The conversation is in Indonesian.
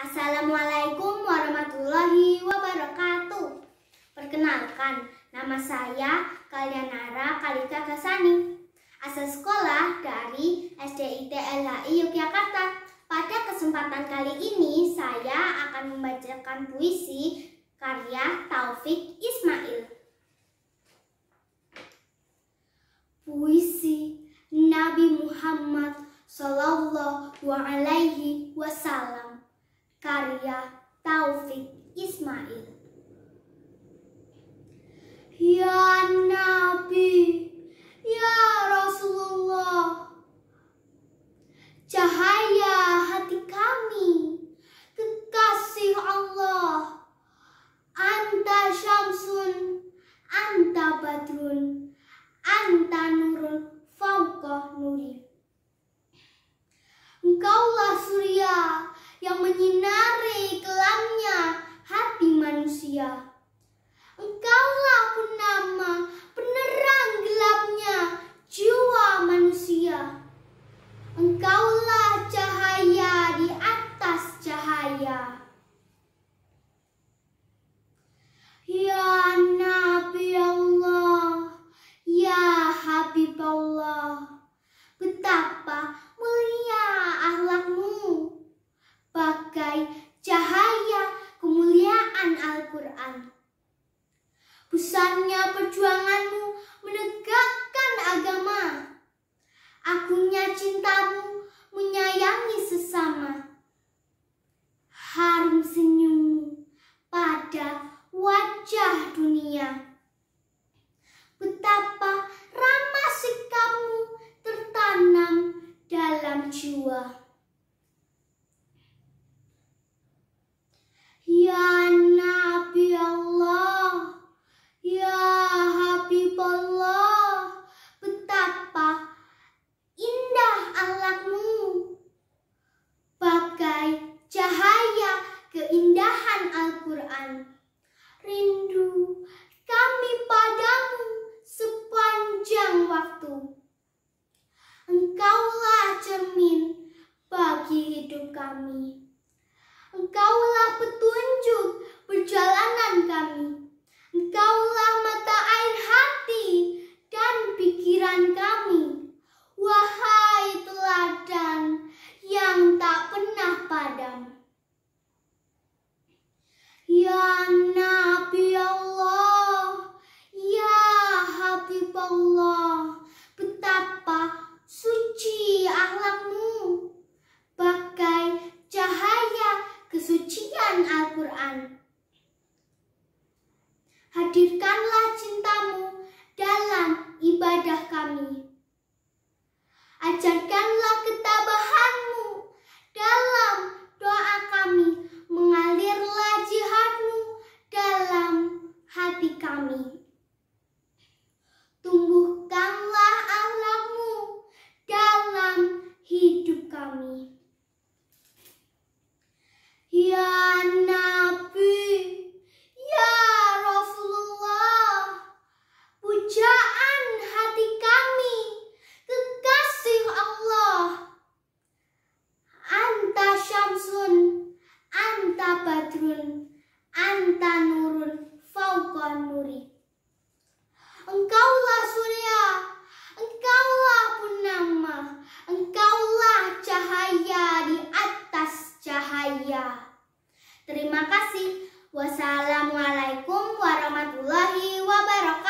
Assalamualaikum warahmatullahi wabarakatuh. Perkenalkan, nama saya Kalianara Kalika Kasani. Asal sekolah dari SDIT LHI Yogyakarta. Pada kesempatan kali ini, saya akan membacakan puisi karya Taufik Ismail. Puisi Nabi Muhammad Sallallahu Alaihi karya Taufik Ismail. Yana. manusia. Engkaulah purnama, penerang gelapnya jiwa manusia. Engkaulah cahaya di atas cahaya. Ya Nabi Allah, ya Habib Allah, betapa mulia akhlakmu, bagai cahaya Besarnya perjuanganmu menegakkan agama. akunya cintamu menyayangi sesama. Harum senyummu pada wajah dunia. Betapa ramah sikapmu tertanam dalam jiwa. kami. Engkaulah petunjuk perjalanan kami. Engkau badrun, anta nurun, fauqa nuri. Engkaulah surya, engkaulah purnama, engkaulah cahaya di atas cahaya. Terima kasih. Wassalamualaikum warahmatullahi wabarakatuh.